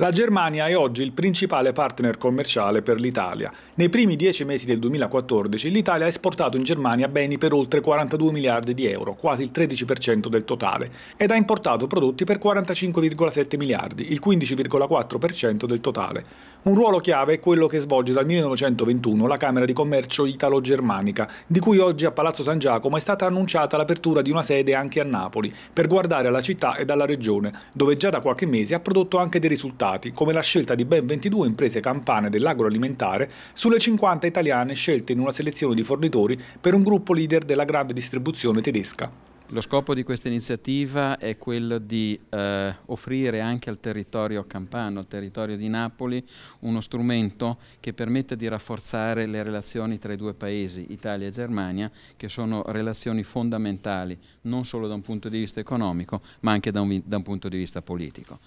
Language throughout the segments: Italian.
La Germania è oggi il principale partner commerciale per l'Italia. Nei primi dieci mesi del 2014 l'Italia ha esportato in Germania beni per oltre 42 miliardi di euro, quasi il 13% del totale, ed ha importato prodotti per 45,7 miliardi, il 15,4% del totale. Un ruolo chiave è quello che svolge dal 1921 la Camera di Commercio Italo-Germanica, di cui oggi a Palazzo San Giacomo è stata annunciata l'apertura di una sede anche a Napoli, per guardare alla città e alla regione, dove già da qualche mese ha prodotto anche dei risultati risultati, come la scelta di ben 22 imprese campane dell'agroalimentare sulle 50 italiane scelte in una selezione di fornitori per un gruppo leader della grande distribuzione tedesca. Lo scopo di questa iniziativa è quello di eh, offrire anche al territorio campano, al territorio di Napoli, uno strumento che permetta di rafforzare le relazioni tra i due paesi, Italia e Germania, che sono relazioni fondamentali non solo da un punto di vista economico ma anche da un, da un punto di vista politico.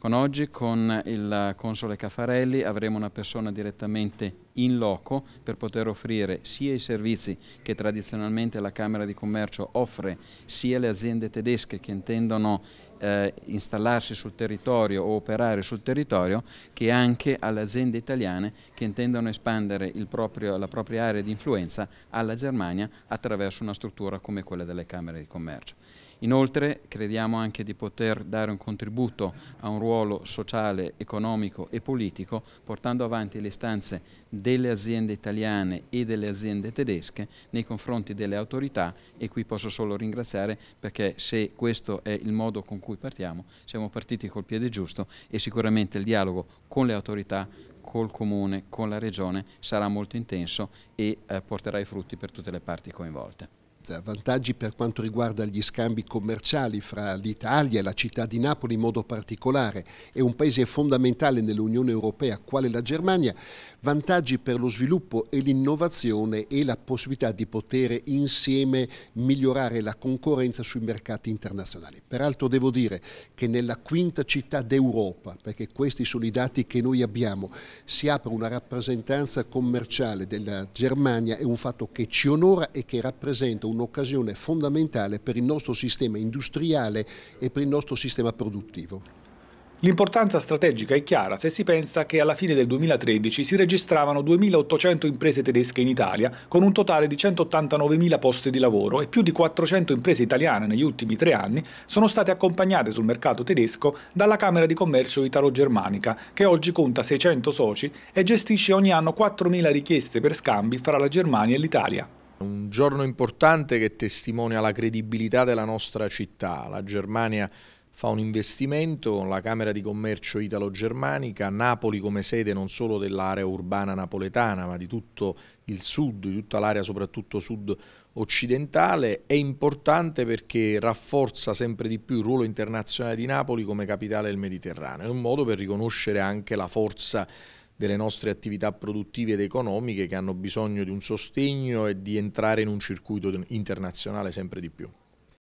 Con oggi con il Console Caffarelli avremo una persona direttamente in loco per poter offrire sia i servizi che tradizionalmente la Camera di Commercio offre sia alle aziende tedesche che intendono eh, installarsi sul territorio o operare sul territorio che anche alle aziende italiane che intendono espandere proprio, la propria area di influenza alla Germania attraverso una struttura come quella delle Camere di Commercio. Inoltre crediamo anche di poter dare un contributo a un ruolo sociale, economico e politico portando avanti le istanze delle aziende italiane e delle aziende tedesche nei confronti delle autorità e qui posso solo ringraziare perché se questo è il modo con cui partiamo siamo partiti col piede giusto e sicuramente il dialogo con le autorità col comune, con la regione sarà molto intenso e eh, porterà i frutti per tutte le parti coinvolte vantaggi per quanto riguarda gli scambi commerciali fra l'Italia e la città di Napoli in modo particolare e un paese fondamentale nell'Unione Europea quale la Germania, vantaggi per lo sviluppo e l'innovazione e la possibilità di poter insieme migliorare la concorrenza sui mercati internazionali. Peraltro devo dire che nella quinta città d'Europa, perché questi sono i dati che noi abbiamo, si apre una rappresentanza commerciale della Germania, è un fatto che ci onora e che rappresenta un un'occasione fondamentale per il nostro sistema industriale e per il nostro sistema produttivo. L'importanza strategica è chiara se si pensa che alla fine del 2013 si registravano 2.800 imprese tedesche in Italia, con un totale di 189.000 posti di lavoro e più di 400 imprese italiane negli ultimi tre anni sono state accompagnate sul mercato tedesco dalla Camera di Commercio Italo-Germanica, che oggi conta 600 soci e gestisce ogni anno 4.000 richieste per scambi fra la Germania e l'Italia. Un giorno importante che testimonia la credibilità della nostra città. La Germania fa un investimento con la Camera di Commercio Italo-Germanica, Napoli come sede non solo dell'area urbana napoletana ma di tutto il sud, di tutta l'area soprattutto sud-occidentale, è importante perché rafforza sempre di più il ruolo internazionale di Napoli come capitale del Mediterraneo, è un modo per riconoscere anche la forza delle nostre attività produttive ed economiche che hanno bisogno di un sostegno e di entrare in un circuito internazionale sempre di più.